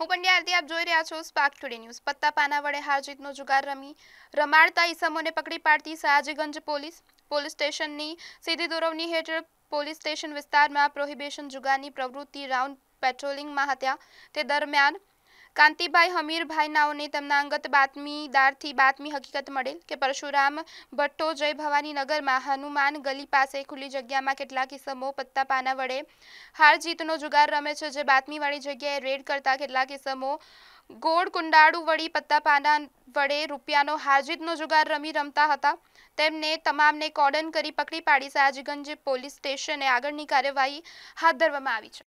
હું પંડ્યાર્થી આપ જોઈ રહ્યા છો સ્પાક ટુડે ન્યૂઝ પત્તા પાના વડે હારજીતનો જુગાર રમી રમાડતા ઈસમોને પકડી પાડતી સયાજીગંજ પોલીસ પોલીસ સ્ટેશનની સીધી દોરવણી હેઠળ પોલીસ સ્ટેશન વિસ્તારમાં પ્રોહિબિશન જુગારની પ્રવૃત્તિ રાઉન્ડ પેટ્રોલિંગમાં હતા તે દરમિયાન કાંતિભાઈ હમીરભાઈ નાઓને તેમના અંગત બાતમીદારથી બાતમી હકીકત મળેલ કે પરશુરામ ભટ્ટો જય ભવાનીનગરમાં હનુમાન ગલી પાસે ખુલ્લી જગ્યામાં કેટલાક ઇસમો પત્તા પાના વડે હાર જીતનો જુગાર રમે છે જે બાતમીવાળી જગ્યાએ રેડ કરતા કેટલાક કિસમો ગોળ કુંડાળુ વળી પત્તા પાના વડે રૂપિયાનો હારજીતનો જુગાર રમી રમતા હતા તેમને તમામને કોડન કરી પકડી પાડી સાજગંજ પોલીસ સ્ટેશને આગળની કાર્યવાહી હાથ ધરવામાં આવી છે